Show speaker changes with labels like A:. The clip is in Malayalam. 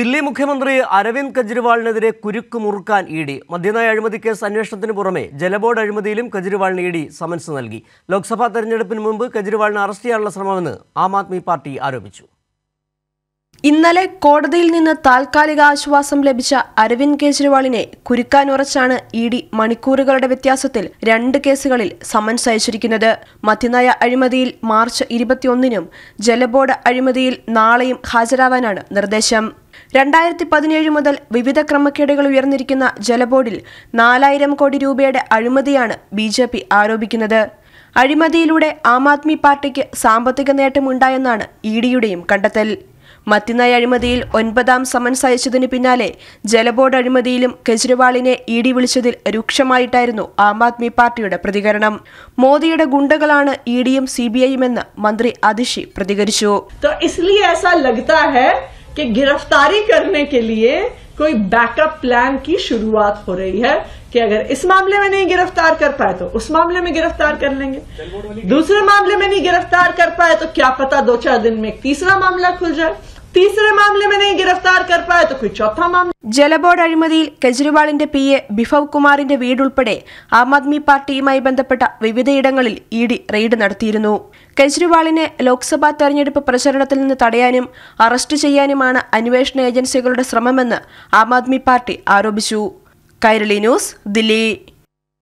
A: ദില്ലി മുഖ്യമന്ത്രി അരവിന്ദ് കെജ്രിവാളിനെതിരെ കുരുക്ക് മുറുക്കാൻ ഇ ഡി മദ്യനയ അഴിമതി കേസ് അന്വേഷണത്തിന് പുറമെ ജലബോർഡ് അഴിമതിയിലും കെജ്രിവാളിന് ഇ ഡി സമൻസ് നൽകി ലോക്സഭാ തെരഞ്ഞെടുപ്പിന് മുമ്പ് കെജ്രിവാളിനെ അറസ്റ്റ് ചെയ്യാനുള്ള ശ്രമമെന്ന് ആം ആദ്മി പാർട്ടി ആരോപിച്ചു ഇന്നലെ
B: കോടതിയിൽ നിന്ന് താൽക്കാലിക ആശ്വാസം ലഭിച്ച അരവിന്ദ് കുരുക്കാൻ ഉറച്ചാണ് ഇ ഡി മണിക്കൂറുകളുടെ വ്യത്യാസത്തിൽ രണ്ട് കേസുകളിൽ സമൻസ് അയച്ചിരിക്കുന്നത് മദ്യനയ അഴിമതിയിൽ മാർച്ച് ഇരുപത്തിയൊന്നിനും ജലബോർഡ് അഴിമതിയിൽ നാളെയും ഹാജരാവാനാണ് നിർദ്ദേശം രണ്ടായിരത്തി പതിനേഴ് മുതൽ വിവിധ ക്രമക്കേടുകൾ ഉയർന്നിരിക്കുന്ന ജലബോർഡിൽ നാലായിരം കോടി രൂപയുടെ അഴിമതിയാണ് ബി ജെ പി ആരോപിക്കുന്നത് അഴിമതിയിലൂടെ ആം ആദ്മി പാർട്ടിക്ക് സാമ്പത്തിക നേട്ടമുണ്ടായെന്നാണ് ഇ ഡിയുടെയും കണ്ടെത്തൽ മത്തിനായ അഴിമതിയിൽ ഒൻപതാം സമൻസ് അയച്ചതിന് പിന്നാലെ ജലബോർഡ് അഴിമതിയിലും കെജ്രിവാളിനെ ഇ ഡി വിളിച്ചതിൽ രൂക്ഷമായിട്ടായിരുന്നു ആം ആദ്മി പാർട്ടിയുടെ പ്രതികരണം മോദിയുടെ ഗുണ്ടകളാണ് ഇ ഡിയും സി ബി
C: ഐയും എന്ന് മന്ത്രി അതിഷി പ്രതികരിച്ചു कि गिरफ्तारी करने के लिए कोई बैकअप प्लान की शुरुआत हो रही है कि अगर इस मामले में नहीं गिरफ्तार कर पाए तो उस मामले में गिरफ्तार कर
D: लेंगे
C: दूसरे मामले में नहीं गिरफ्तार कर पाए तो क्या पता दो चार दिन में एक तीसरा मामला खुल जाए തീസരെ मामले में नहीं गिरफ्तार कर पाया तो कोई चौथा मामला അഴിമതിയിൽ കെജ്രിവാളിന്റെ പി എ ബിഫവ് കുമാറിന്റെ
B: വീടുൾപ്പെടെ ആം ആദ്മി പാർട്ടിയുമായി ബന്ധപ്പെട്ട വിവിധയിടങ്ങളിൽ ഇ ഡി റെയ്ഡ് നടത്തിയിരുന്നു കെജ്രിവാളിനെ ലോക്സഭാ തെരഞ്ഞെടുപ്പ് പ്രചരണത്തിൽ നിന്ന് തടയാനും അറസ്റ്റ് ചെയ്യാനുമാണ് അന്വേഷണ ഏജൻസികളുടെ ശ്രമമെന്ന് ആം ആദ്മി പാർട്ടി ആരോപിച്ചു കൈരളി ന്യൂസ് ദില്ലി